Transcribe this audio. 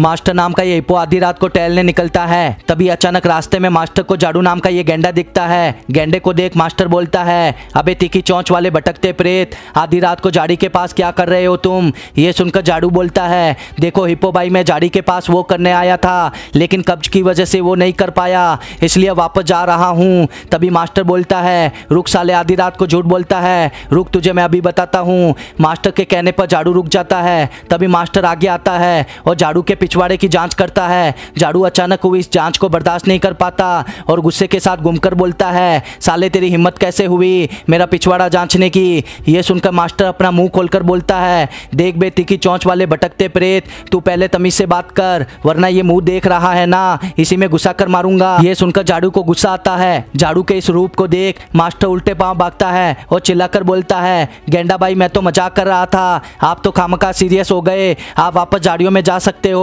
master नाम का ये हिपो आधी रात को टहलने निकलता है तभी अचानक रास्ते में मास्टर को जाडू नाम का ये गेंडा दिखता है गेंडे को देख मास्टर बोलता है अबे तीखी चौंच वाले भटकते प्रेत आधी रात को झाड़ी के पास क्या कर रहे हो तुम ये सुनकर झाड़ू बोलता है देखो हिपो भाई मैं झाड़ी के पास वो करने आया था लेकिन कब्ज की वजह से वो नहीं कर पाया इसलिए वापस जा रहा हूँ तभी मास्टर बोलता है रुक साले आधी रात को झूठ बोलता है रुक तुझे मैं अभी बताता हूँ मास्टर के कहने पर झाड़ू रुक जाता है तभी मास्टर आगे आता है और झाड़ू के पिछवाड़े की जांच करता है झाड़ू अचानक हुई इस जांच को बर्दाश्त नहीं कर पाता और गुस्से के साथ घूमकर बोलता है साले तेरी हिम्मत कैसे हुई मेरा पिछवाड़ा जांचने की यह सुनकर मास्टर अपना मुंह खोलकर बोलता है देख बेटी की चौंच वाले भटकते प्रेत तू पहले तमीज से बात कर वरना ये मुंह देख रहा है ना इसी में गुस्सा कर मारूंगा ये सुनकर झाड़ू को गुस्सा आता है झाड़ू के इस रूप को देख मास्टर उल्टे पांव भागता है और चिल्लाकर बोलता है गेंडा भाई मैं तो मजाक कर रहा था आप तो खामखा सीरियस हो गए आप वापस झाड़ियों में जा सकते हो